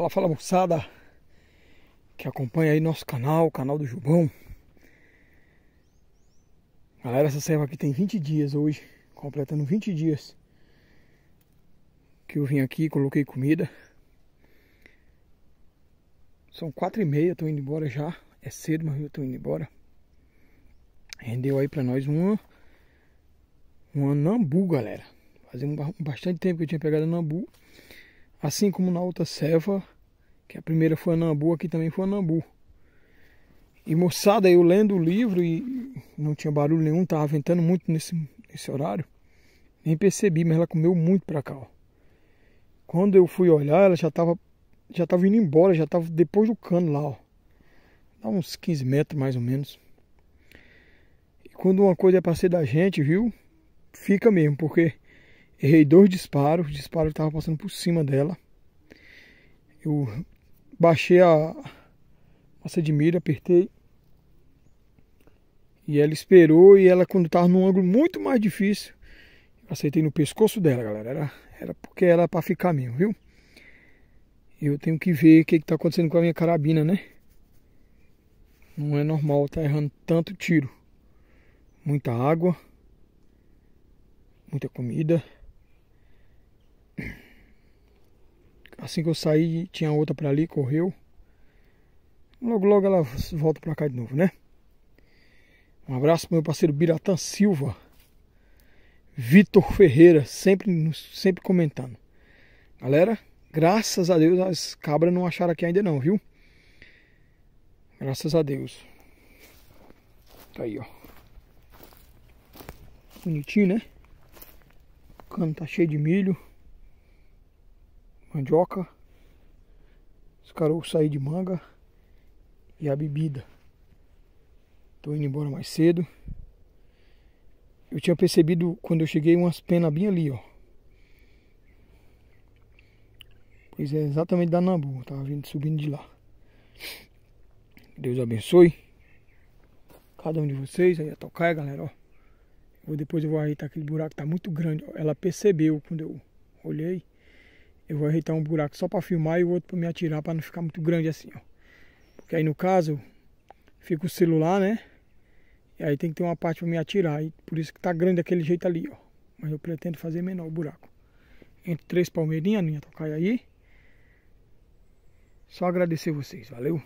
Fala, fala moçada que acompanha aí nosso canal, o canal do Jubão. Galera, essa serva aqui tem 20 dias hoje, completando 20 dias que eu vim aqui, coloquei comida. São quatro e meia, tô indo embora já. É cedo, mas eu tô indo embora. Rendeu aí pra nós uma, uma nambu, galera. Fazia bastante tempo que eu tinha pegado a nambu. Assim como na outra ceva, que a primeira foi Anambu, aqui também foi Anambu. E moçada, eu lendo o livro e não tinha barulho nenhum, tava ventando muito nesse, nesse horário, nem percebi, mas ela comeu muito para cá. Ó. Quando eu fui olhar, ela já estava já tava indo embora, já estava depois do cano lá, ó. Dá uns 15 metros mais ou menos. E quando uma coisa é pra ser da gente, viu? Fica mesmo, porque Errei dois disparos, o disparo estava passando por cima dela. Eu baixei a massa de mira, apertei. E ela esperou e ela quando estava num ângulo muito mais difícil, aceitei no pescoço dela, galera. Era, era porque era para ficar mesmo, viu? Eu tenho que ver o que está acontecendo com a minha carabina, né? Não é normal tá errando tanto tiro. Muita água, muita comida. Assim que eu saí, tinha outra para ali, correu. Logo, logo ela volta para cá de novo, né? Um abraço pro meu parceiro Biratã Silva. Vitor Ferreira, sempre, sempre comentando. Galera, graças a Deus as cabras não acharam aqui ainda não, viu? Graças a Deus. Tá aí, ó. Bonitinho, né? O cano tá cheio de milho mandioca, os caras sair de manga e a bebida. Estou indo embora mais cedo. Eu tinha percebido quando eu cheguei umas penas bem ali, ó. Pois é, exatamente da Nambu. Tava vindo, subindo de lá. Deus abençoe cada um de vocês. Aí a tocar, galera, ó. depois eu vou aí tá aquele buraco, tá muito grande. Ó. Ela percebeu quando eu olhei eu vou ajeitar um buraco só para filmar e o outro para me atirar para não ficar muito grande assim, ó. Porque aí no caso fica o celular, né? E aí tem que ter uma parte para me atirar, e por isso que tá grande daquele jeito ali, ó. Mas eu pretendo fazer menor o buraco. Entre três palmeirinhas, minha tocaia aí. Só agradecer vocês, valeu.